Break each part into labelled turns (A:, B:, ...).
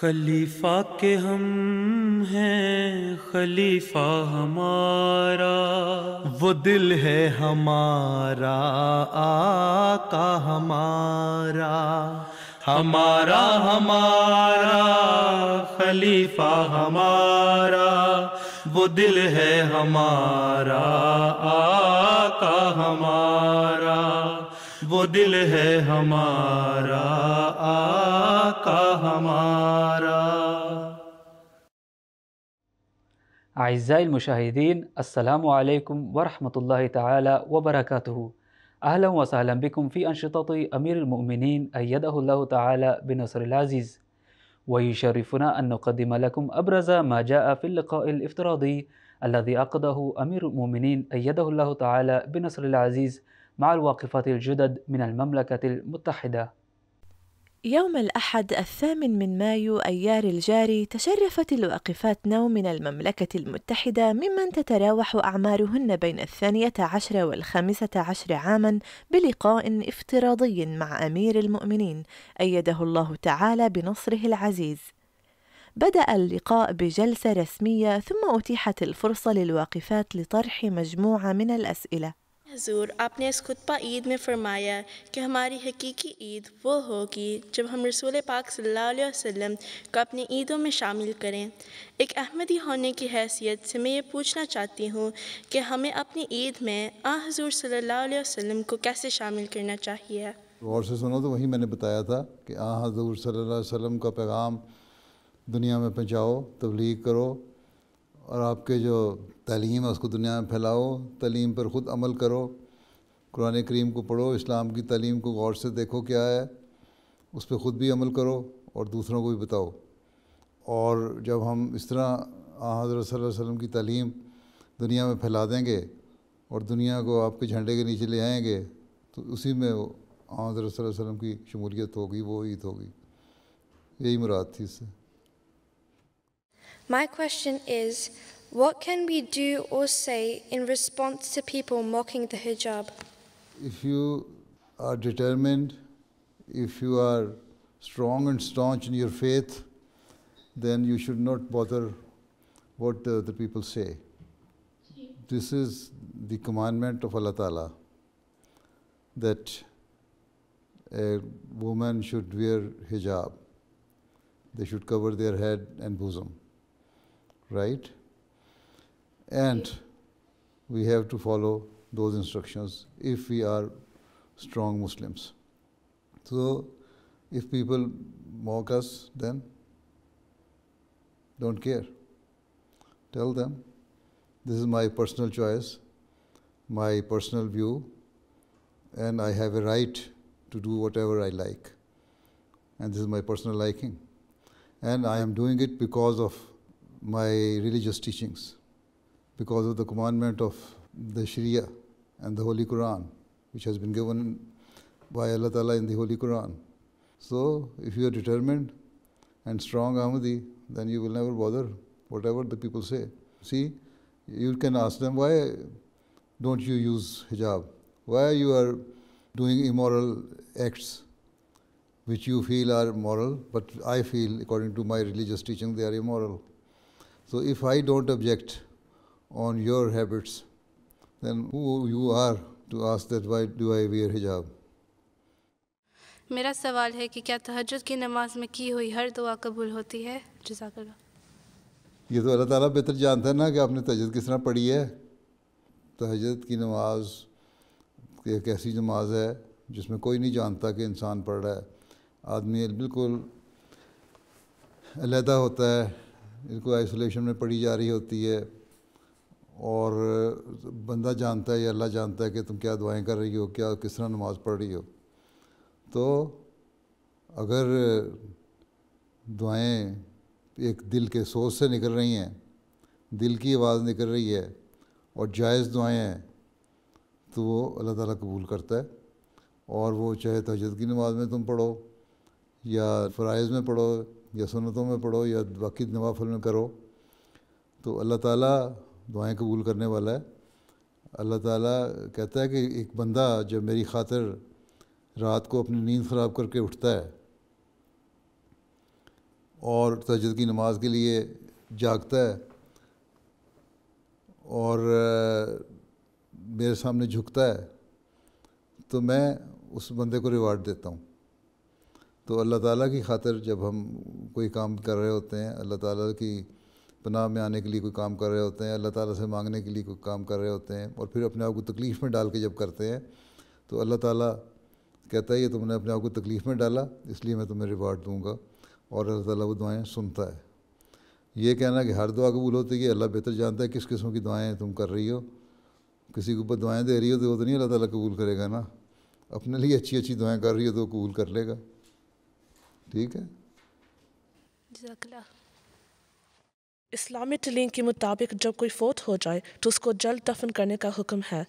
A: خلیفہ کے ہم ہیں خلیفہ ہمارا وہ دل ہے ہمارا آقا ہمارا
B: ہمارا
A: ہمارا خلیفہ ہمارا وہ دل ہے ہمارا آقا ہمارا وہ دل ہے ہمارا آقا ہمارا أعزائي المشاهدين السلام عليكم ورحمة الله تعالى وبركاته أهلا وسهلا بكم في أنشطة أمير المؤمنين أيده الله تعالى بنصر العزيز ويشرفنا أن نقدم لكم أبرز ما جاء في اللقاء الافتراضي الذي عقده أمير المؤمنين أيده الله تعالى بنصر العزيز مع الواقفة الجدد من المملكة المتحدة
C: يوم الأحد الثامن من مايو أيار الجاري تشرفت الواقفات نو من المملكة المتحدة ممن تتراوح أعمارهن بين الثانية عشر والخامسة عشر عاما بلقاء افتراضي مع أمير المؤمنين أيده الله تعالى بنصره العزيز بدأ اللقاء بجلسة رسمية ثم أتيحت الفرصة للواقفات لطرح مجموعة من الأسئلة حضور آپ نے اس خطبہ عید میں فرمایا کہ ہماری حقیقی عید وہ ہوگی جب ہم رسول پاک صلی اللہ
A: علیہ وسلم کو اپنی عیدوں میں شامل کریں ایک احمدی ہونے کی حیثیت سے میں یہ پوچھنا چاہتی ہوں کہ ہمیں اپنی عید میں آ حضور صلی اللہ علیہ وسلم کو کیسے شامل کرنا چاہیے
B: غور سے سنو تو وہی میں نے بتایا تھا کہ آ حضور صلی اللہ علیہ وسلم کا پیغام دنیا میں پہنچاؤ تبلیغ کرو اور آپ کے جو تعلیم ہے اس کو دنیا میں پھیلاؤ تعلیم پر خود عمل کرو قرآن کریم کو پڑھو اسلام کی تعلیم کو غور سے دیکھو کیا ہے اس پہ خود بھی عمل کرو اور دوسروں کو بھی بتاؤ اور جب ہم اس طرح حضرت صلی اللہ علیہ وسلم کی تعلیم دنیا میں پھیلا دیں گے اور دنیا کو آپ کے جھنڈے کے نیچے لے آئیں گے تو اسی میں حضرت صلی اللہ علیہ وسلم کی شمولیت ہوگی وہ عید ہوگی یہی مراد تھی اس سے
A: My question is what can we do or say in response to people mocking the hijab?
B: If you are determined, if you are strong and staunch in your faith, then you should not bother what the, the people say. This is the commandment of Allah Ta'ala that a woman should wear hijab. They should cover their head and bosom right? And we have to follow those instructions if we are strong Muslims. So, if people mock us, then don't care. Tell them this is my personal choice, my personal view, and I have a right to do whatever I like. And this is my personal liking. And I am doing it because of my religious teachings because of the commandment of the Sharia and the Holy Quran, which has been given by Allah Ta'ala in the Holy Quran. So, if you are determined and strong Ahmadi, then you will never bother whatever the people say. See, you can ask them, why don't you use hijab? Why you are doing immoral acts which you feel are moral, but I feel, according to my religious teaching, they are immoral. habits, then I don't object on your habits you are I wear حجاب
A: میرا سوال ہے کہ کیا تہجد کی نماز میں کی ہوئی ہر دعا قبول ہوتی ہے جزاک اللہ
B: یہ تو اللہ تعالیٰ بہتر جانتا ہے نا کہ آپ نے تہجد کس طرح پڑھی ہے تہجد کی نماز ایک ایسی نماز ہے جس میں کوئی نہیں جانتا کہ انسان پڑھ رہا ہے آدمی بالکل علیحدہ ہوتا ہے ان کو آئسولیشن میں پڑھی جا رہی ہوتی ہے اور بندہ جانتا ہے یا اللہ جانتا ہے کہ تم کیا دعائیں کر رہی ہو کیا کس طرح نماز پڑھ رہی ہو تو اگر دعائیں ایک دل کے سوچ سے نکل رہی ہیں دل کی آواز نکل رہی ہے اور جائز دعائیں ہیں تو وہ اللہ تعالیٰ قبول کرتا ہے اور وہ چاہے تہجد کی نماز میں تم پڑھو یا فرائض میں پڑھو یا سنتوں میں پڑھو یا باقی نوافل میں کرو تو اللہ تعالیٰ دعائیں قبول کرنے والا ہے اللہ تعالیٰ کہتا ہے کہ ایک بندہ جب میری خاطر رات کو اپنی نیند خراب کر کے اٹھتا ہے اور تجد کی نماز کے لیے جاگتا ہے اور میرے سامنے جھکتا ہے تو میں اس بندے کو ریوارڈ دیتا ہوں تو اللہ تعالیٰ کی خاطر جب ہم کوئی کام کر رہے ہوتے ہیں اللہ تعالیٰ کی پناہ میں آنے کے لیے کوئی کام کر رہے ہوتے ہیں اللہ تعالیٰ سے مانگنے کے لیے کوئی کام کر رہے ہوتے ہیں اور پھر اپنے آپ کو تکلیف میں ڈال کے جب کرتے ہیں تو اللہ تعالیٰ کہتا ہے یہ تم نے اپنے آپ کو تکلیف میں ڈالا اس لیے میں تمہیں ریوارڈ دوں گا اور اللہ تعالیٰ وہ دعائیں سنتا ہے یہ کہنا کہ ہر دعا قبول ہوتی ہے اللہ بہتر جانتا ہے کس قسم کی دعائیں تم کر رہی ہو کسی کے اوپر دعائیں دے رہی ہو تو وہ تو نہیں اللہ تعالیٰ قبول کرے گا نا اپنے لیے اچھی اچھی دعائیں کر رہی ہو تو وہ قبول کر لے گا ٹھیک ہے
C: اسلامی تلین کے مطابق جب کوئی فوت ہو جائے تو اس کو جلد دفن کرنے کا حکم ہے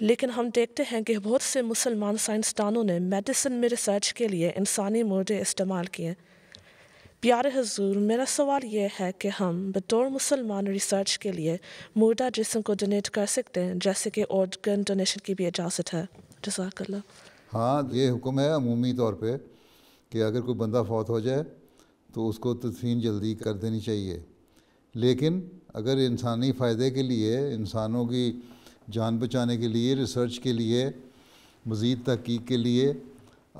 C: لیکن ہم دیکھتے ہیں کہ بہت سے مسلمان سائنسدانوں نے میڈیسن میں ریسرچ کے لیے انسانی مردے استعمال کیے پیارے حضور میرا سوال یہ ہے کہ ہم بطور مسلمان ریسرچ کے لیے مردہ جسم کو ڈونیٹ کر سکتے ہیں جیسے کہ آرگن ڈونیشن کی بھی اجازت ہے جزاک
B: اللہ ہاں یہ حکم ہے عمومی طور پہ کہ اگر کوئی بندہ فوت ہو جائے تو اس کو تدفین جلدی کر دینی چاہیے لیکن اگر انسانی فائدے کے لیے انسانوں کی جان بچانے کے لیے ریسرچ کے لیے مزید تحقیق کے لیے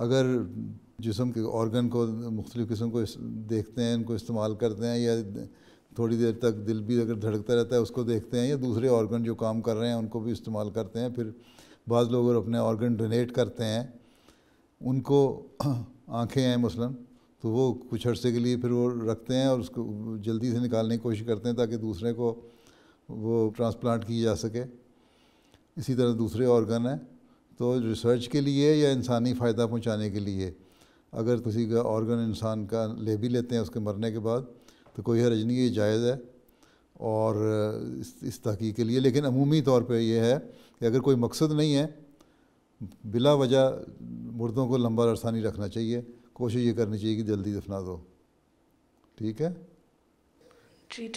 B: اگر جسم کے آرگن کو مختلف قسم کو دیکھتے ہیں ان کو استعمال کرتے ہیں یا تھوڑی دیر تک دل بھی اگر دھڑکتا رہتا ہے اس کو دیکھتے ہیں یا دوسرے آرگن جو کام کر رہے ہیں ان کو بھی استعمال کرتے ہیں پھر بعض لوگ اپنے آرگن ڈونیٹ کرتے ہیں ان کو آنکھیں ہیں مثلاً تو وہ کچھ عرصے کے لیے پھر وہ رکھتے ہیں اور اس کو جلدی سے نکالنے کی کوشش کرتے ہیں تاکہ دوسرے کو وہ ٹرانسپلانٹ کی جا سکے اسی طرح دوسرے آرگن ہیں تو ریسرچ کے لیے یا انسانی فائدہ پہنچانے کے لیے اگر کسی کا آرگن انسان کا لے بھی لیتے ہیں اس کے مرنے کے بعد تو کوئی حرج نہیں یہ جائز ہے اور اس تحقیق کے لیے لیکن عمومی طور پہ یہ ہے کہ اگر کوئی مقصد نہیں ہے بلا وجہ مردوں کو لمبا عرصہ نہیں رکھنا چاہیے کوشش یہ کرنی چاہیے کہ جلدی دفنا دو ٹھیک ہے جی،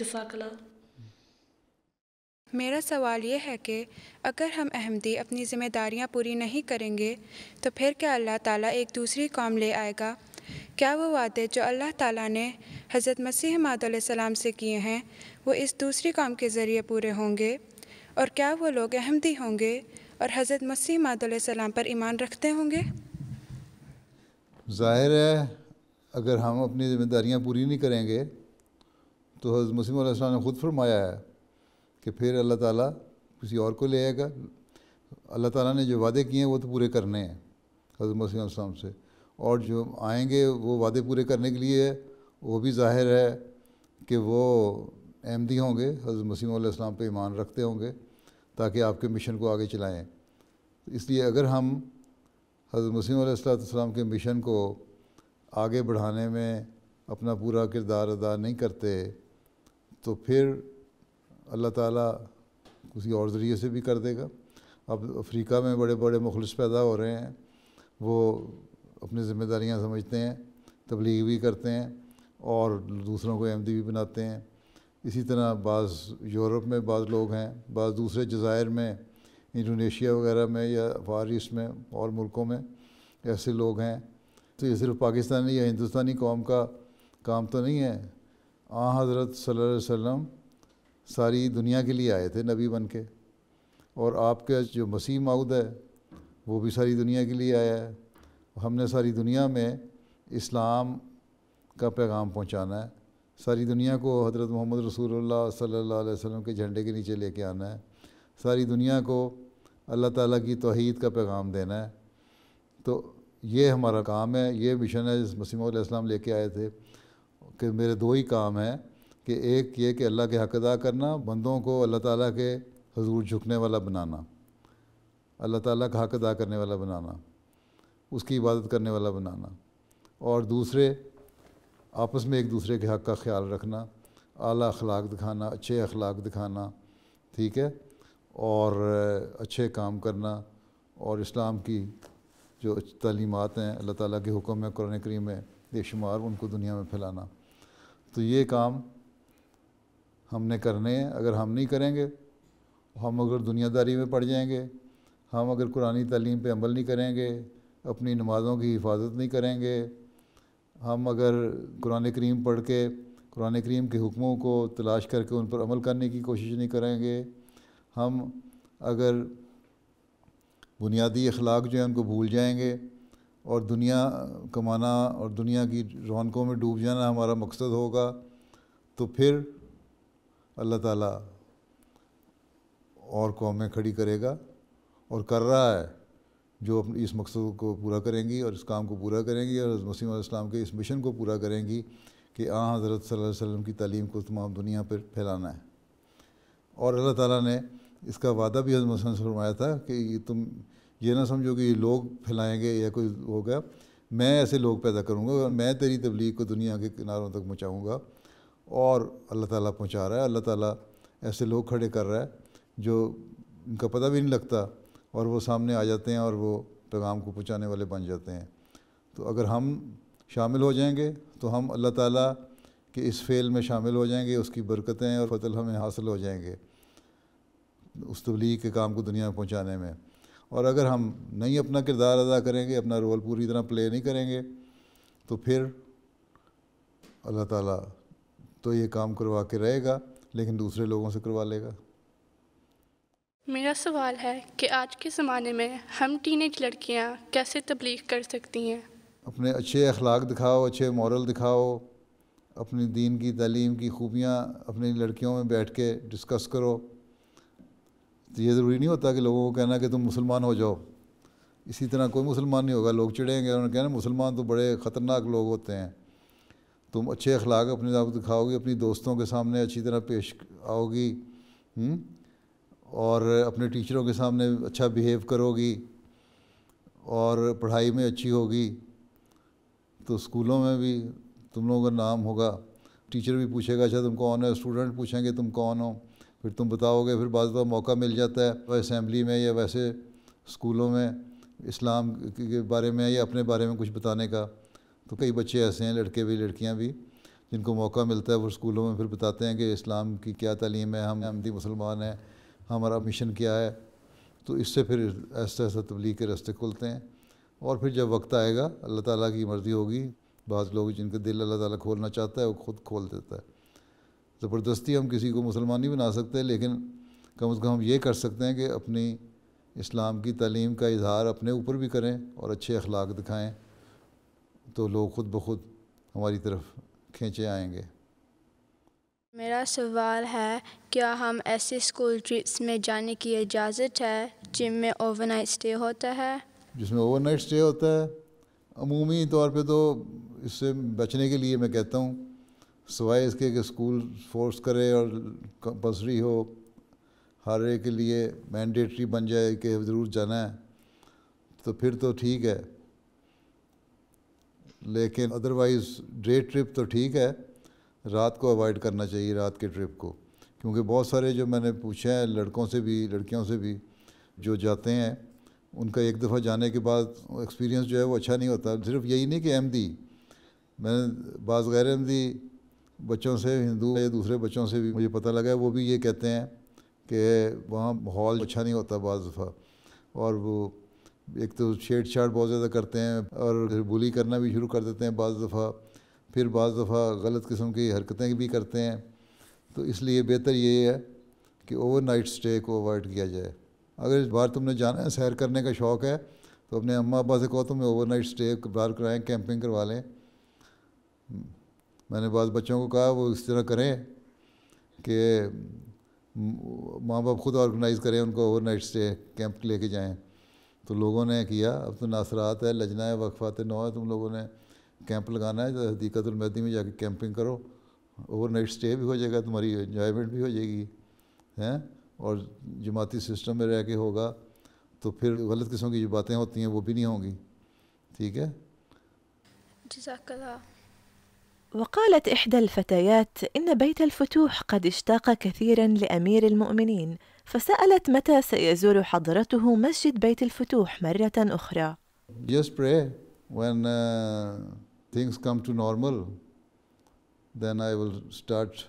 A: میرا سوال یہ ہے کہ اگر ہم احمدی اپنی ذمہ داریاں پوری نہیں کریں گے تو پھر کیا اللہ تعالیٰ ایک دوسری قوم لے آئے گا کیا وہ وعدے جو اللہ تعالیٰ نے حضرت مسیح علیہ السلام سے کیے ہیں وہ اس دوسری قوم کے ذریعے پورے ہوں گے اور کیا وہ لوگ احمدی ہوں گے اور حضرت مسیح علیہ السلام پر ایمان رکھتے ہوں گے
B: ظاہر ہے اگر ہم اپنی ذمہ داریاں پوری نہیں کریں گے تو حضرت مسیم علیہ السلام نے خود فرمایا ہے کہ پھر اللہ تعالیٰ کسی اور کو لے آئے گا اللہ تعالیٰ نے جو وعدے کیے ہیں وہ تو پورے کرنے ہیں حضرت وسیم علیہ السلام سے اور جو آئیں گے وہ وعدے پورے کرنے کے لیے وہ بھی ظاہر ہے کہ وہ احمدی ہوں گے حضرت مسیم علیہ السلام پہ ایمان رکھتے ہوں گے تاکہ آپ کے مشن کو آگے چلائیں اس لیے اگر ہم حضرت مسیم علیہ السلّۃ السلام کے مشن کو آگے بڑھانے میں اپنا پورا کردار ادا نہیں کرتے تو پھر اللہ تعالیٰ کسی اور ذریعے سے بھی کر دے گا اب افریقہ میں بڑے بڑے مخلص پیدا ہو رہے ہیں وہ اپنی ذمہ داریاں سمجھتے ہیں تبلیغ بھی کرتے ہیں اور دوسروں کو احمدی بھی بناتے ہیں اسی طرح بعض یورپ میں بعض لوگ ہیں بعض دوسرے جزائر میں انڈونیشیا وغیرہ میں یا ایسٹ میں اور ملکوں میں ایسے لوگ ہیں تو یہ صرف پاکستانی یا ہندوستانی قوم کا کام تو نہیں ہے آ حضرت صلی اللہ علیہ وسلم ساری دنیا کے لیے آئے تھے نبی بن کے اور آپ کا جو مسیح معود ہے وہ بھی ساری دنیا کے لیے آیا ہے ہم نے ساری دنیا میں اسلام کا پیغام پہنچانا ہے ساری دنیا کو حضرت محمد رسول اللہ صلی اللہ علیہ وسلم کے جھنڈے کے نیچے لے کے آنا ہے ساری دنیا کو اللہ تعالیٰ کی توحید کا پیغام دینا ہے تو یہ ہمارا کام ہے یہ مشن ہے جس مسیم علیہ السلام لے کے آئے تھے کہ میرے دو ہی کام ہیں کہ ایک یہ کہ اللہ کے حق ادا کرنا بندوں کو اللہ تعالیٰ کے حضور جھکنے والا بنانا اللہ تعالیٰ کا حق ادا کرنے والا بنانا اس کی عبادت کرنے والا بنانا اور دوسرے آپس میں ایک دوسرے کے حق کا خیال رکھنا اعلیٰ اخلاق دکھانا اچھے اخلاق دکھانا ٹھیک ہے اور اچھے کام کرنا اور اسلام کی جو تعلیمات ہیں اللہ تعالیٰ کے حکم میں قرآن کریم میں بے شمار ان کو دنیا میں پھیلانا تو یہ کام ہم نے کرنے ہیں اگر ہم نہیں کریں گے ہم اگر دنیا داری میں پڑ جائیں گے ہم اگر قرآن تعلیم پہ عمل نہیں کریں گے اپنی نمازوں کی حفاظت نہیں کریں گے ہم اگر قرآن کریم پڑھ کے قرآن کریم کے حکموں کو تلاش کر کے ان پر عمل کرنے کی کوشش نہیں کریں گے ہم اگر بنیادی اخلاق جو ہیں ان کو بھول جائیں گے اور دنیا کمانا اور دنیا کی رونقوں میں ڈوب جانا ہمارا مقصد ہوگا تو پھر اللہ تعالیٰ اور قومیں کھڑی کرے گا اور کر رہا ہے جو اپنے اس مقصد کو پورا کریں گی اور اس کام کو پورا کریں گی اور حضرت مسیم علیہ السلام کے اس مشن کو پورا کریں گی کہ آ حضرت صلی اللہ علیہ وسلم کی تعلیم کو تمام دنیا پر پھیلانا ہے اور اللہ تعالیٰ نے اس کا وعدہ بھی حضرت وسلم آیا تھا کہ یہ تم یہ نہ سمجھو کہ یہ لوگ پھیلائیں گے یا کوئی ہوگا میں ایسے لوگ پیدا کروں گا اور میں تیری تبلیغ کو دنیا کے کناروں تک مچاؤں گا اور اللہ تعالیٰ پہنچا رہا ہے اللہ تعالیٰ ایسے لوگ کھڑے کر رہا ہے جو ان کا پتہ بھی نہیں لگتا اور وہ سامنے آ جاتے ہیں اور وہ پیغام کو پہنچانے والے بن جاتے ہیں تو اگر ہم شامل ہو جائیں گے تو ہم اللہ تعالیٰ کے اس فعل میں شامل ہو جائیں گے اس کی برکتیں اور فتل ہمیں حاصل ہو جائیں گے اس تبلیغ کے کام کو دنیا میں پہنچانے میں اور اگر ہم نہیں اپنا کردار ادا کریں گے اپنا رول پوری طرح پلے نہیں کریں گے تو پھر اللہ تعالیٰ تو یہ کام کروا کے رہے گا لیکن دوسرے لوگوں سے کروا لے گا
A: میرا سوال ہے کہ آج کے زمانے میں ہم ٹین ایج لڑکیاں
C: کیسے تبلیغ کر سکتی ہیں
B: اپنے اچھے اخلاق دکھاؤ اچھے مورل دکھاؤ اپنی دین کی تعلیم کی خوبیاں اپنی لڑکیوں میں بیٹھ کے ڈسکس کرو تو یہ ضروری نہیں ہوتا کہ لوگوں کو کہنا کہ تم مسلمان ہو جاؤ اسی طرح کوئی مسلمان نہیں ہوگا لوگ چڑھیں گے انہوں نے کہنا مسلمان تو بڑے خطرناک لوگ ہوتے ہیں تم اچھے اخلاق اپنے آپ دکھاؤ گی اپنی دوستوں کے سامنے اچھی طرح پیش آؤ گی اور اپنے ٹیچروں کے سامنے اچھا بیہیو کرو گی اور پڑھائی میں اچھی ہوگی تو اسکولوں میں بھی تم لوگوں کا نام ہوگا ٹیچر بھی پوچھے گا اچھا تم کون ہے اسٹوڈنٹ پوچھیں گے تم کون ہو پھر تم بتاؤ گے پھر بعض موقع مل جاتا ہے اسمبلی میں یا ویسے اسکولوں میں اسلام کے بارے میں یا اپنے بارے میں کچھ بتانے کا تو کئی بچے ایسے ہیں لڑکے بھی لڑکیاں بھی جن کو موقع ملتا ہے وہ اسکولوں میں پھر بتاتے ہیں کہ اسلام کی کیا تعلیم ہے ہم احمدی مسلمان ہیں ہمارا مشن کیا ہے تو اس سے پھر ایسا ایسا تبلیغ کے راستے کھلتے ہیں اور پھر جب وقت آئے گا اللہ تعالیٰ کی مرضی ہوگی بعض لوگ جن کا دل اللہ تعالیٰ کھولنا چاہتا ہے وہ خود کھول دیتا ہے زبردستی ہم کسی کو مسلمان نہیں بنا سکتے لیکن کم از کم ہم یہ کر سکتے ہیں کہ اپنی اسلام کی تعلیم کا اظہار اپنے اوپر بھی کریں اور اچھے اخلاق دکھائیں تو لوگ خود بخود ہماری طرف کھینچے آئیں گے
A: میرا سوال ہے کیا ہم ایسے اسکول ٹرپس میں جانے کی اجازت ہے جن میں اوور نائٹ اسٹے ہوتا ہے
B: جس میں اوور نائٹ اسٹے ہوتا ہے عمومی طور پہ تو اس سے بچنے کے لیے میں کہتا ہوں سوائے اس کے کہ اسکول فورس کرے اور کمپلسری ہو ہر ایک کے لیے مینڈیٹری بن جائے کہ ضرور جانا ہے تو پھر تو ٹھیک ہے لیکن ادروائز ڈے ٹرپ تو ٹھیک ہے رات کو اوائڈ کرنا چاہیے رات کے ٹرپ کو کیونکہ بہت سارے جو میں نے پوچھے ہیں لڑکوں سے بھی لڑکیوں سے بھی جو جاتے ہیں ان کا ایک دفعہ جانے کے بعد ایکسپیرینس جو ہے وہ اچھا نہیں ہوتا صرف یہی نہیں کہ احمدی میں نے بعض غیر احمدی بچوں سے ہندو یا دوسرے بچوں سے بھی مجھے پتہ لگا ہے وہ بھی یہ کہتے ہیں کہ وہاں ماحول اچھا نہیں ہوتا بعض دفعہ اور وہ ایک تو چھیڑ چھاڑ بہت زیادہ کرتے ہیں اور بولی کرنا بھی شروع کر دیتے ہیں بعض دفعہ پھر بعض دفعہ غلط قسم کی حرکتیں بھی کرتے ہیں تو اس لیے بہتر یہ ہے کہ اوور نائٹ اسٹے کو اوائڈ کیا جائے اگر اس بار تم نے جانا ہے سیر کرنے کا شوق ہے تو اپنے اماں ابا سے کہو تم میں اوور نائٹ اسٹے باہر کرائیں کیمپنگ کروا لیں میں نے بعض بچوں کو کہا وہ اس طرح کریں کہ ماں باپ خود آرگنائز کریں ان کو اوور نائٹ اسٹے کیمپ لے کے جائیں تو لوگوں نے کیا اب تو ناصرات ہے لجنا ہے وقفات نو ہے تم لوگوں نے कैंप लगाना है तो हदीकत मैदी में जाके कैंपिंग करो ओवरनाइट स्टे भी हो जाएगा तुम्हारी इन्जॉयमेंट भी हो जाएगी हैं और जमाती सिस्टम में रह के होगा तो फिर गलत किस्म की जो बातें होती हैं वो भी नहीं होंगी ठीक है
C: وقالت إحدى الفتيات إن بيت الفتوح قد اشتاق كثيرا لأمير المؤمنين فسألت متى سيزور حضرته مسجد بيت الفتوح مرة أخرى
B: Just pray when uh, things come to normal, then I will start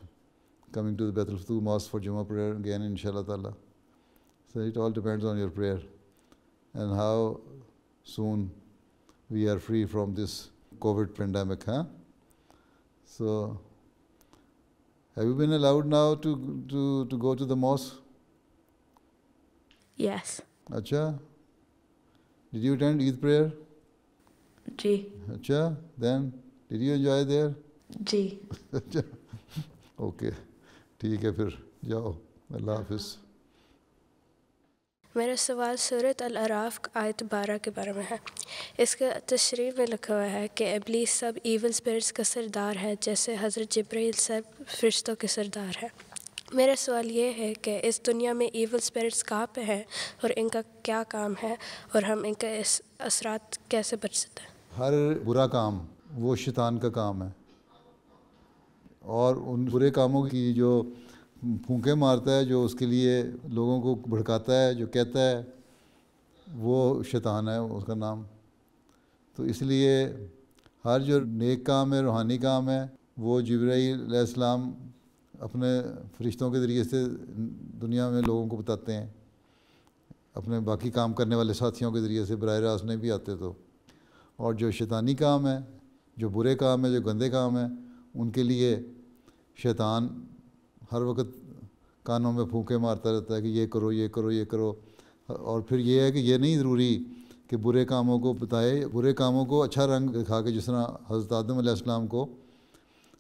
B: coming to the Bethel Futu Mosque for Jummah prayer again, inshallah ta'ala. So it all depends on your prayer and how soon we are free from this COVID pandemic, huh? So, have you been allowed now to, to, to go to the mosque? Yes. Acha. Did you attend Eid prayer? جی اچھا then did you enjoy there جی اچھا okay ٹھیک ہے پھر جاؤ اللہ حافظ
A: میرا سوال صورت العراف آیت بارہ کے بارے میں ہے اس کے تشریح میں لکھا ہوا ہے کہ ابلیس سب ایول اسپرٹس کا سردار ہے جیسے حضرت جبریل سب فرشتوں کے سردار ہے میرا سوال یہ ہے کہ اس دنیا میں ایول اسپرٹس کہاں پہ ہیں اور ان کا کیا کام ہے اور ہم ان کے اس اثرات کیسے بچ سکتے ہیں
B: ہر برا کام وہ شیطان کا کام ہے اور ان برے کاموں کی جو پھونکے مارتا ہے جو اس کے لیے لوگوں کو بھڑکاتا ہے جو کہتا ہے وہ شیطان ہے اس کا نام تو اس لیے ہر جو نیک کام ہے روحانی کام ہے وہ جبرائیل علیہ السلام اپنے فرشتوں کے ذریعے سے دنیا میں لوگوں کو بتاتے ہیں اپنے باقی کام کرنے والے ساتھیوں کے ذریعے سے براہ راست نہیں بھی آتے تو اور جو شیطانی کام ہے جو برے کام ہے جو گندے کام ہیں ان کے لیے شیطان ہر وقت کانوں میں پھونکے مارتا رہتا ہے کہ یہ کرو یہ کرو یہ کرو اور پھر یہ ہے کہ یہ نہیں ضروری کہ برے کاموں کو بتائے برے کاموں کو اچھا رنگ دکھا کے جس طرح حضرت آدم علیہ السلام کو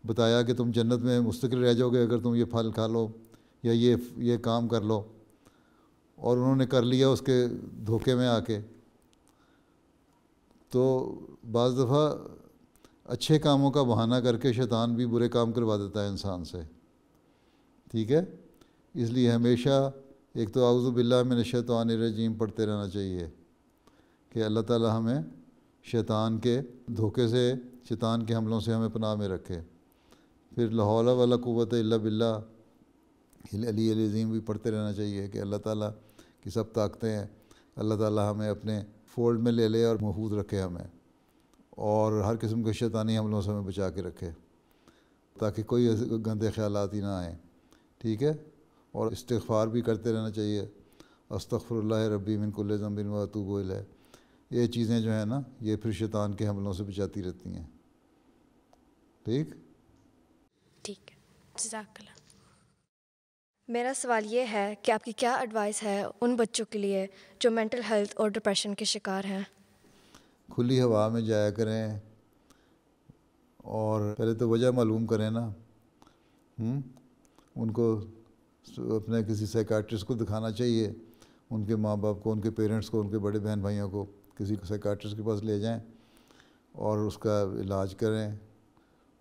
B: بتایا کہ تم جنت میں مستقل رہ جاؤ گے اگر تم یہ پھل کھا لو یا یہ یہ کام کر لو اور انہوں نے کر لیا اس کے دھوکے میں آ کے تو بعض دفعہ اچھے کاموں کا بہانہ کر کے شیطان بھی برے کام کروا دیتا ہے انسان سے ٹھیک ہے اس لیے ہمیشہ ایک تو اعوذ باللہ من الشیطان الرجیم پڑھتے رہنا چاہیے کہ اللہ تعالی ہمیں شیطان کے دھوکے سے شیطان کے حملوں سے ہمیں پناہ میں رکھے پھر لاہورہ والا قوت اللہ علی علی عظیم بھی پڑھتے رہنا چاہیے کہ اللہ تعالیٰ کی سب طاقتیں ہیں اللہ تعالیٰ ہمیں اپنے فولڈ میں لے لے اور محفوظ رکھے ہمیں اور ہر قسم کے شیطانی حملوں سے ہمیں بچا کے رکھے تاکہ کوئی گندے خیالات ہی نہ آئیں ٹھیک ہے اور استغفار بھی کرتے رہنا چاہیے استغفر اللہ ربی من کل اظم و واتو ہے یہ چیزیں جو ہیں نا یہ پھر شیطان کے حملوں سے بچاتی رہتی ہیں ٹھیک
A: ٹھیک ہے جزاک اللہ میرا سوال یہ ہے کہ آپ کی کیا ایڈوائس ہے ان بچوں کے لیے جو مینٹل ہیلتھ اور ڈپریشن کے شکار ہیں
B: کھلی ہوا میں جایا کریں اور پہلے تو وجہ معلوم کریں نا ان کو اپنے کسی سائیکاٹرسٹ کو دکھانا چاہیے ان کے ماں باپ کو ان کے پیرنٹس کو ان کے بڑے بہن بھائیوں کو کسی سائیکاٹرسٹ کے پاس لے جائیں اور اس کا علاج کریں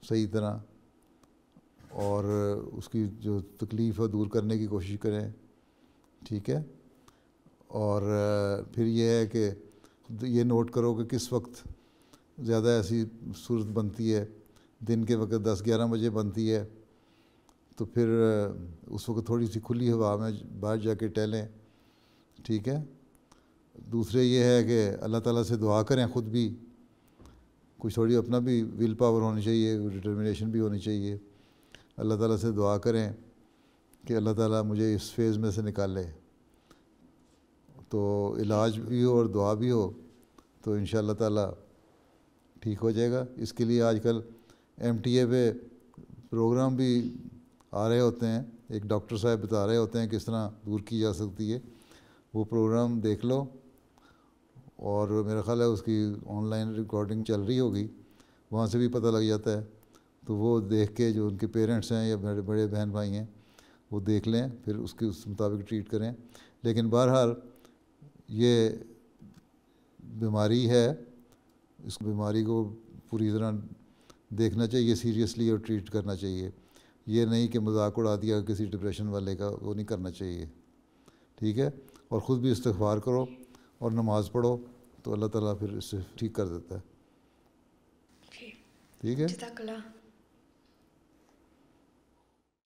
B: صحیح طرح اور اس کی جو تکلیف ہے دور کرنے کی کوشش کریں ٹھیک ہے اور پھر یہ ہے کہ یہ نوٹ کرو کہ کس وقت زیادہ ایسی صورت بنتی ہے دن کے وقت دس گیارہ بجے بنتی ہے تو پھر اس وقت تھوڑی سی کھلی ہوا میں باہر جا کے ٹہلیں ٹھیک ہے دوسرے یہ ہے کہ اللہ تعالیٰ سے دعا کریں خود بھی کچھ تھوڑی اپنا بھی ویل پاور ہونی چاہیے ڈٹرمنیشن بھی ہونی چاہیے اللہ تعالیٰ سے دعا کریں کہ اللہ تعالیٰ مجھے اس فیز میں سے نکالے تو علاج بھی ہو اور دعا بھی ہو تو ان شاء اللہ تعالیٰ ٹھیک ہو جائے گا اس کے لیے آج کل ایم ٹی اے پہ پروگرام بھی آ رہے ہوتے ہیں ایک ڈاکٹر صاحب بتا رہے ہوتے ہیں کس طرح دور کی جا سکتی ہے وہ پروگرام دیکھ لو اور میرا خیال ہے اس کی آن لائن ریکارڈنگ چل رہی ہوگی وہاں سے بھی پتہ لگ جاتا ہے تو وہ دیکھ کے جو ان کے پیرنٹس ہیں یا بڑے بڑے بہن بھائی ہیں وہ دیکھ لیں پھر اس کے اس مطابق ٹریٹ کریں لیکن بہرحال یہ بیماری ہے اس بیماری کو پوری طرح دیکھنا چاہیے سیریسلی اور ٹریٹ کرنا چاہیے یہ نہیں کہ مذاق اڑا دیا کسی ڈپریشن والے کا وہ نہیں کرنا چاہیے ٹھیک ہے اور خود بھی استغفار کرو اور نماز پڑھو تو اللہ تعالیٰ پھر اسے ٹھیک کر دیتا ہے ٹھیک ہے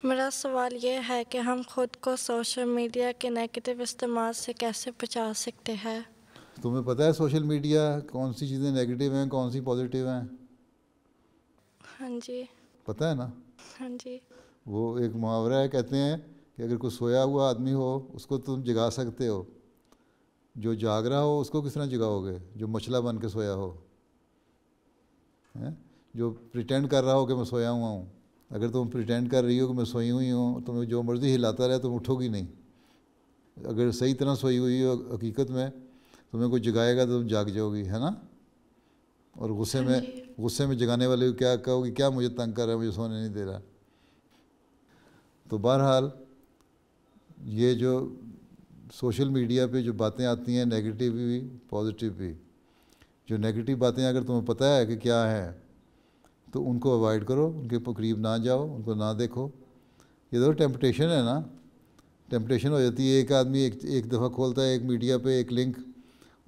A: میرا سوال یہ ہے کہ ہم خود کو سوشل میڈیا کے نیگیٹو استعمال سے کیسے بچا سکتے ہیں
B: تمہیں پتہ ہے سوشل میڈیا کون سی چیزیں نیگیٹو ہیں کون سی پازیٹیو ہیں ہاں جی پتہ ہے نا ہاں جی وہ ایک محاورہ ہے کہتے ہیں کہ اگر کوئی سویا ہوا آدمی ہو اس کو تم جگا سکتے ہو جو جاگ رہا ہو اس کو کس طرح جگاؤ گے جو مچھلا بن کے سویا ہو ہاں؟ جو پریٹینڈ کر رہا ہو کہ میں سویا ہوا ہوں اگر تم پریٹینڈ کر رہی ہو کہ میں سوئی ہوئی ہوں تمہیں جو مرضی ہلاتا رہے تم اٹھو گی نہیں اگر صحیح طرح سوئی ہوئی ہو حقیقت میں تمہیں کوئی جگائے گا تو تم جاگ جاؤ گی ہے نا اور غصے ہاں میں جی۔ غصے میں جگانے والے کو کیا کہو گی کیا مجھے تنگ کر رہا ہے مجھے سونے نہیں دے رہا تو بہرحال یہ جو سوشل میڈیا پہ جو باتیں آتی ہیں نگیٹیو بھی پازیٹیو بھی جو نگیٹیو باتیں اگر تمہیں پتہ ہے کہ کیا ہے تو ان کو اوائڈ کرو ان کے قریب نہ جاؤ ان کو نہ دیکھو یہ دور ٹیمپٹیشن ہے نا ٹیمپٹیشن ہو جاتی ہے ایک آدمی ایک دفعہ کھولتا ہے ایک میڈیا پہ ایک لنک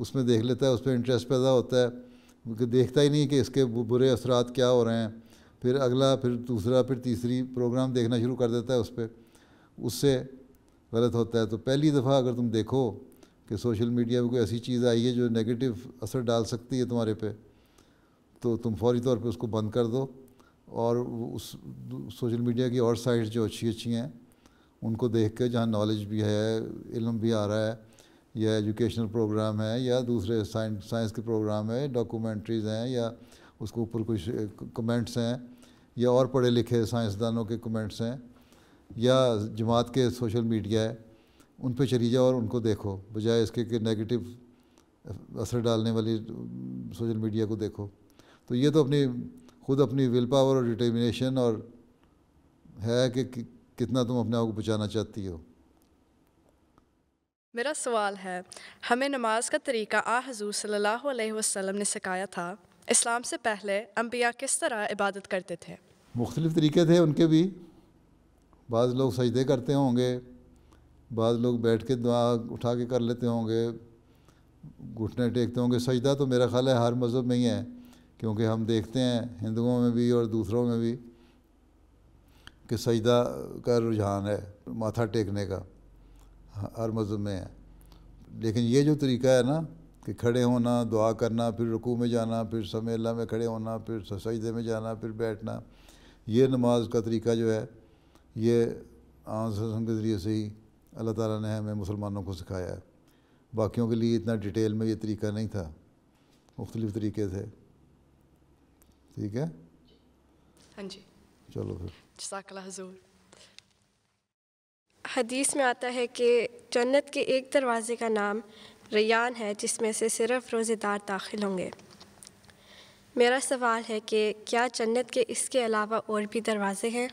B: اس میں دیکھ لیتا ہے اس پہ انٹرسٹ پیدا ہوتا ہے کیونکہ دیکھتا ہی نہیں کہ اس کے برے اثرات کیا ہو رہے ہیں پھر اگلا پھر دوسرا پھر تیسری پروگرام دیکھنا شروع کر دیتا ہے اس پہ اس سے غلط ہوتا ہے تو پہلی دفعہ اگر تم دیکھو کہ سوشل میڈیا پہ کوئی ایسی چیز آئی ہے جو نگیٹو اثر ڈال سکتی ہے تمہارے پہ تو تم فوری طور پہ اس کو بند کر دو اور اس سوشل میڈیا کی اور سائٹس جو اچھی اچھی ہیں ان کو دیکھ کے جہاں نالج بھی ہے علم بھی آ رہا ہے یا ایجوکیشنل پروگرام ہے یا دوسرے سائنس کے پروگرام ہیں ڈاکومنٹریز ہیں یا اس کے اوپر کچھ کمنٹس ہیں یا اور پڑھے لکھے سائنسدانوں کے کمنٹس ہیں یا جماعت کے سوشل میڈیا ہے ان پہ چلی جاؤ اور ان کو دیکھو بجائے اس کے نگیٹو اثر ڈالنے والی سوشل میڈیا کو دیکھو تو یہ تو اپنی خود اپنی ول پاور اور ڈیٹرمنیشن اور ہے کہ کتنا تم اپنے آپ کو بچانا چاہتی ہو
A: میرا سوال ہے ہمیں نماز کا طریقہ آ حضور صلی اللہ علیہ وسلم نے سکھایا تھا اسلام سے پہلے انبیاء کس طرح عبادت کرتے تھے
B: مختلف طریقے تھے ان کے بھی بعض لوگ سجدے کرتے ہوں گے بعض لوگ بیٹھ کے دعا اٹھا کے کر لیتے ہوں گے گھٹنے ٹیکتے ہوں گے سجدہ تو میرا خیال ہے ہر مذہب میں ہی ہے کیونکہ ہم دیکھتے ہیں ہندوؤں میں بھی اور دوسروں میں بھی کہ سجدہ کا رجحان ہے ماتھا ٹیکنے کا ہر مذہب میں ہے لیکن یہ جو طریقہ ہے نا کہ کھڑے ہونا دعا کرنا پھر رکوع میں جانا پھر سمی اللہ میں کھڑے ہونا پھر سجدے میں جانا پھر بیٹھنا یہ نماز کا طریقہ جو ہے یہ آنس حسن کے ذریعے سے ہی اللہ تعالیٰ نے ہمیں مسلمانوں کو سکھایا ہے باقیوں کے لیے اتنا ڈیٹیل میں یہ طریقہ نہیں تھا مختلف طریقے تھے ٹھیک ہے ہاں جی چلو پھر
A: جزاک اللہ حضور حدیث میں آتا ہے کہ جنت کے ایک دروازے کا نام ریان ہے جس میں سے صرف روزے دار داخل ہوں گے میرا سوال ہے کہ کیا جنت کے اس کے علاوہ اور بھی دروازے ہیں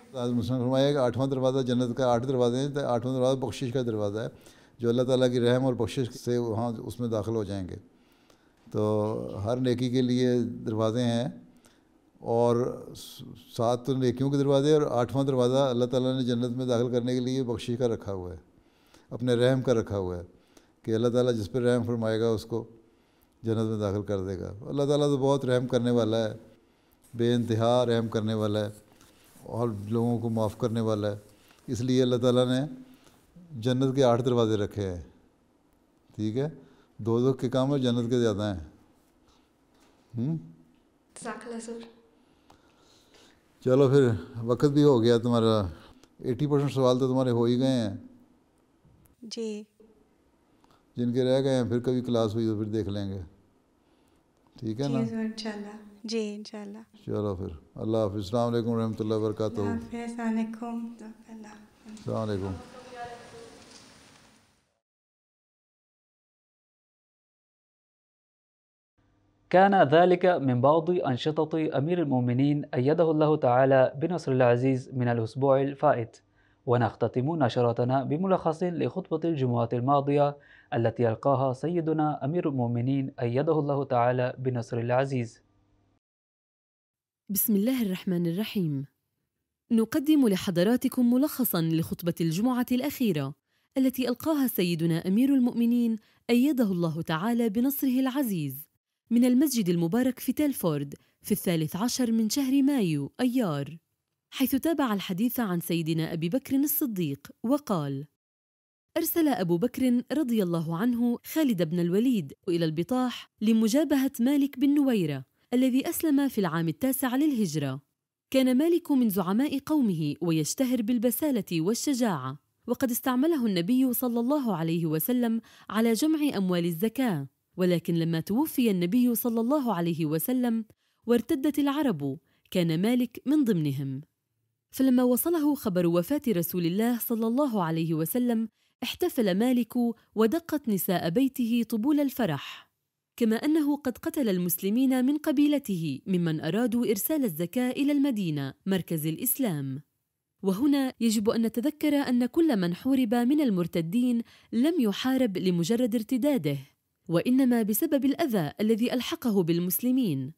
B: آٹھواں دروازہ جنت کا آٹھ دروازے ہیں آٹھواں دروازہ بخشش کا دروازہ ہے جو اللہ تعالیٰ کی رحم اور بخشش سے وہاں اس میں داخل ہو جائیں گے تو ہر نیکی کے لیے دروازے ہیں اور سات تو نیکیوں کے دروازے اور آٹھواں دروازہ اللہ تعالیٰ نے جنت میں داخل کرنے کے لیے بخشی کا رکھا ہوا ہے اپنے رحم کا رکھا ہوا ہے کہ اللہ تعالیٰ جس پہ رحم فرمائے گا اس کو جنت میں داخل کر دے گا اللہ تعالیٰ تو بہت رحم کرنے والا ہے بے انتہا رحم کرنے والا ہے اور لوگوں کو معاف کرنے والا ہے اس لیے اللہ تعالیٰ نے جنت کے آٹھ دروازے رکھے ہیں ٹھیک ہے دو دو کے کام اور جنت کے زیادہ ہیں چلو پھر وقت بھی ہو گیا تمہارا ایٹی پرسینٹ سوال تو تمہارے ہو ہی گئے ہیں جی جن کے رہ گئے ہیں پھر کبھی کلاس ہوئی تو پھر دیکھ لیں گے ٹھیک ہے جی، نا
A: جی انشاءاللہ
B: چلو پھر اللہ حافظ السلام علیکم و رحمۃ اللہ وبرکاتہ
A: السلام علیکم كان ذلك من بعض أنشطة أمير المؤمنين أيده الله تعالى بنصر العزيز من الأسبوع الفائت ونختتم نشرتنا بملخص لخطبة الجمعة الماضية التي ألقاها سيدنا أمير المؤمنين أيده الله تعالى بنصر العزيز
C: بسم الله الرحمن الرحيم نقدم لحضراتكم ملخصا لخطبة الجمعة الأخيرة التي ألقاها سيدنا أمير المؤمنين أيده الله تعالى بنصره العزيز من المسجد المبارك في تيلفورد في الثالث عشر من شهر مايو أيار حيث تابع الحديث عن سيدنا أبي بكر الصديق وقال أرسل أبو بكر رضي الله عنه خالد بن الوليد إلى البطاح لمجابهة مالك بن نويرة الذي أسلم في العام التاسع للهجرة كان مالك من زعماء قومه ويشتهر بالبسالة والشجاعة وقد استعمله النبي صلى الله عليه وسلم على جمع أموال الزكاة ولكن لما توفي النبي صلى الله عليه وسلم وارتدت العرب كان مالك من ضمنهم فلما وصله خبر وفاة رسول الله صلى الله عليه وسلم احتفل مالك ودقت نساء بيته طبول الفرح كما أنه قد قتل المسلمين من قبيلته ممن أرادوا إرسال الزكاة إلى المدينة مركز الإسلام وهنا يجب أن نتذكر أن كل من حورب من المرتدين لم يحارب لمجرد ارتداده وانما بسبب الاذى الذي الحقه بالمسلمين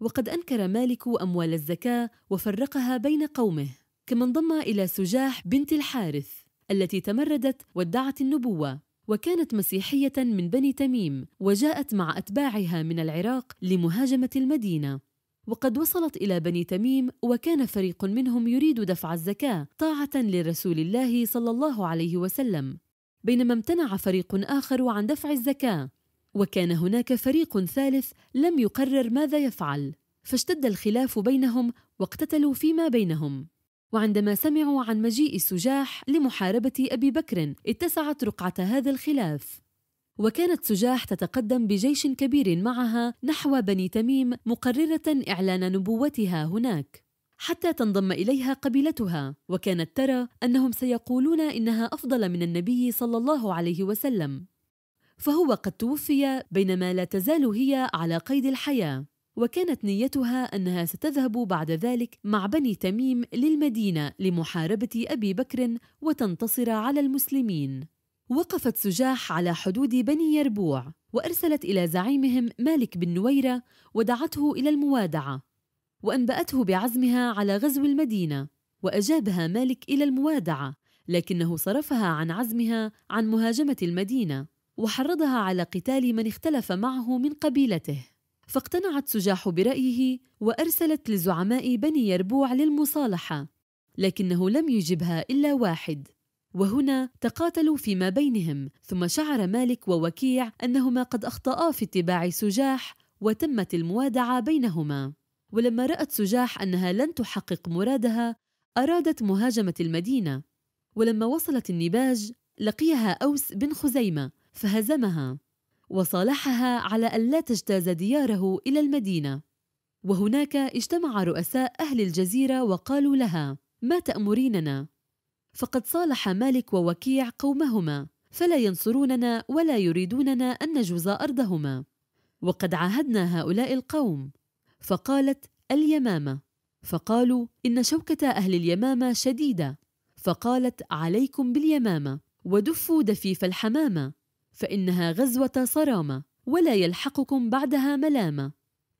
C: وقد انكر مالك اموال الزكاه وفرقها بين قومه كما انضم الى سجاح بنت الحارث التي تمردت وادعت النبوه وكانت مسيحيه من بني تميم وجاءت مع اتباعها من العراق لمهاجمه المدينه وقد وصلت الى بني تميم وكان فريق منهم يريد دفع الزكاه طاعه لرسول الله صلى الله عليه وسلم بينما امتنع فريق اخر عن دفع الزكاه وكان هناك فريق ثالث لم يقرر ماذا يفعل فاشتد الخلاف بينهم واقتتلوا فيما بينهم وعندما سمعوا عن مجيء سجاح لمحاربة أبي بكر اتسعت رقعة هذا الخلاف وكانت سجاح تتقدم بجيش كبير معها نحو بني تميم مقررة إعلان نبوتها هناك حتى تنضم إليها قبيلتها وكانت ترى أنهم سيقولون إنها أفضل من النبي صلى الله عليه وسلم فهو قد توفي بينما لا تزال هي على قيد الحياه وكانت نيتها انها ستذهب بعد ذلك مع بني تميم للمدينه لمحاربه ابي بكر وتنتصر على المسلمين وقفت سجاح على حدود بني يربوع وارسلت الى زعيمهم مالك بن نويره ودعته الى الموادعه وانباته بعزمها على غزو المدينه واجابها مالك الى الموادعه لكنه صرفها عن عزمها عن مهاجمه المدينه وحرضها على قتال من اختلف معه من قبيلته فاقتنعت سجاح برأيه وأرسلت لزعماء بني يربوع للمصالحة لكنه لم يجبها إلا واحد وهنا تقاتلوا فيما بينهم ثم شعر مالك ووكيع أنهما قد أخطأا في اتباع سجاح وتمت الموادعة بينهما ولما رأت سجاح أنها لن تحقق مرادها أرادت مهاجمة المدينة ولما وصلت النباج لقيها أوس بن خزيمة فهزمها وصالحها على ألا تجتاز دياره إلى المدينة وهناك اجتمع رؤساء أهل الجزيرة وقالوا لها ما تأمريننا؟ فقد صالح مالك ووكيع قومهما فلا ينصروننا ولا يريدوننا أن نجوز أرضهما وقد عاهدنا هؤلاء القوم فقالت اليمامة فقالوا إن شوكة أهل اليمامة شديدة فقالت عليكم باليمامة ودفوا دفيف الحمامة فإنها غزوة صرامة ولا يلحقكم بعدها ملامة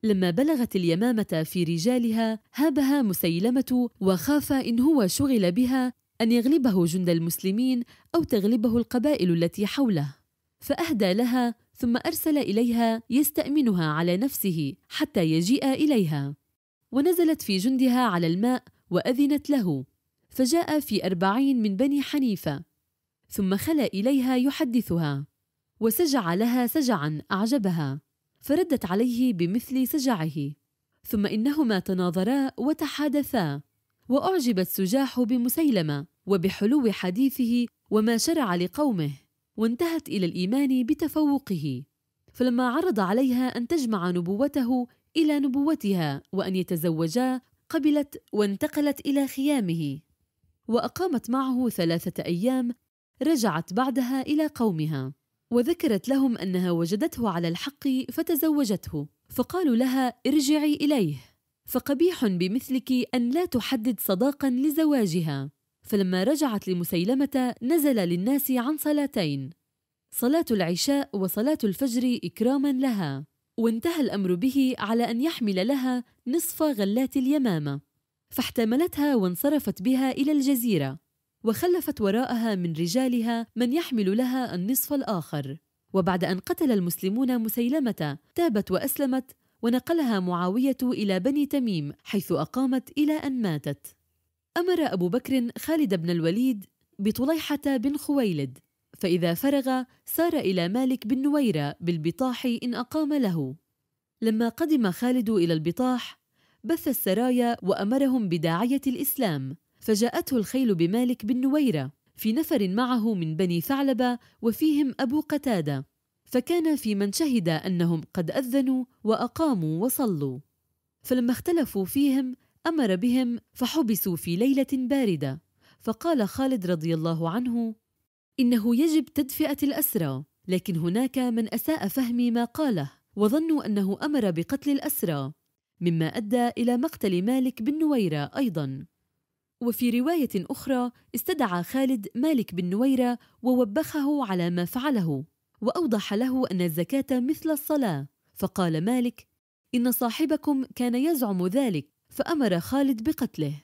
C: لما بلغت اليمامة في رجالها هابها مسيلمة وخاف إن هو شغل بها أن يغلبه جند المسلمين أو تغلبه القبائل التي حوله فأهدى لها ثم أرسل إليها يستأمنها على نفسه حتى يجيء إليها ونزلت في جندها على الماء وأذنت له فجاء في أربعين من بني حنيفة ثم خلا إليها يحدثها وسجع لها سجعا أعجبها فردت عليه بمثل سجعه ثم إنهما تناظرا وتحادثا وأعجبت سجاح بمسيلمة وبحلو حديثه وما شرع لقومه وانتهت إلى الإيمان بتفوقه فلما عرض عليها أن تجمع نبوته إلى نبوتها وأن يتزوجا قبلت وانتقلت إلى خيامه وأقامت معه ثلاثة أيام رجعت بعدها إلى قومها وذكرت لهم أنها وجدته على الحق فتزوجته فقالوا لها ارجعي إليه فقبيح بمثلك أن لا تحدد صداقا لزواجها فلما رجعت لمسيلمة نزل للناس عن صلاتين صلاة العشاء وصلاة الفجر إكراما لها وانتهى الأمر به على أن يحمل لها نصف غلات اليمامة فاحتملتها وانصرفت بها إلى الجزيرة وخلفت وراءها من رجالها من يحمل لها النصف الآخر وبعد أن قتل المسلمون مسيلمة تابت وأسلمت ونقلها معاوية إلى بني تميم حيث أقامت إلى أن ماتت أمر أبو بكر خالد بن الوليد بطليحة بن خويلد فإذا فرغ سار إلى مالك بن نويرة بالبطاح إن أقام له لما قدم خالد إلى البطاح بث السرايا وأمرهم بداعية الإسلام فجاءته الخيل بمالك بن نويرة في نفر معه من بني ثعلبة وفيهم أبو قتادة فكان في من شهد أنهم قد أذنوا وأقاموا وصلوا فلما اختلفوا فيهم أمر بهم فحبسوا في ليلة باردة فقال خالد رضي الله عنه إنه يجب تدفئة الأسرى لكن هناك من أساء فهمي ما قاله وظنوا أنه أمر بقتل الأسرى مما أدى إلى مقتل مالك بن نويرة أيضاً وفي رواية أخرى استدعى خالد مالك بن نويرة ووبخه على ما فعله وأوضح له أن الزكاة مثل الصلاة فقال مالك إن صاحبكم كان يزعم ذلك فأمر خالد بقتله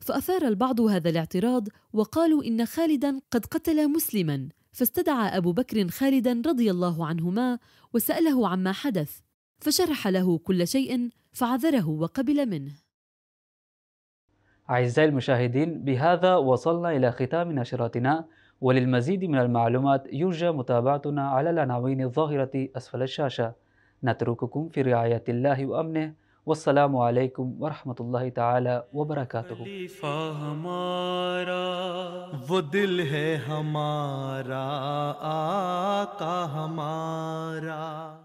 C: فأثار البعض هذا الاعتراض وقالوا إن خالدا قد قتل مسلما فاستدعى أبو بكر خالدا رضي الله عنهما وسأله عما حدث فشرح له كل شيء فعذره وقبل منه
A: أعزائي المشاهدين بهذا وصلنا إلى ختام نشرتنا وللمزيد من المعلومات يرجى متابعتنا على العناوين الظاهرة أسفل الشاشة نترككم في رعاية الله وأمنه والسلام عليكم ورحمة الله تعالى وبركاته
B: ہمارا وہ دل ہے ہمارا آقا ہمارا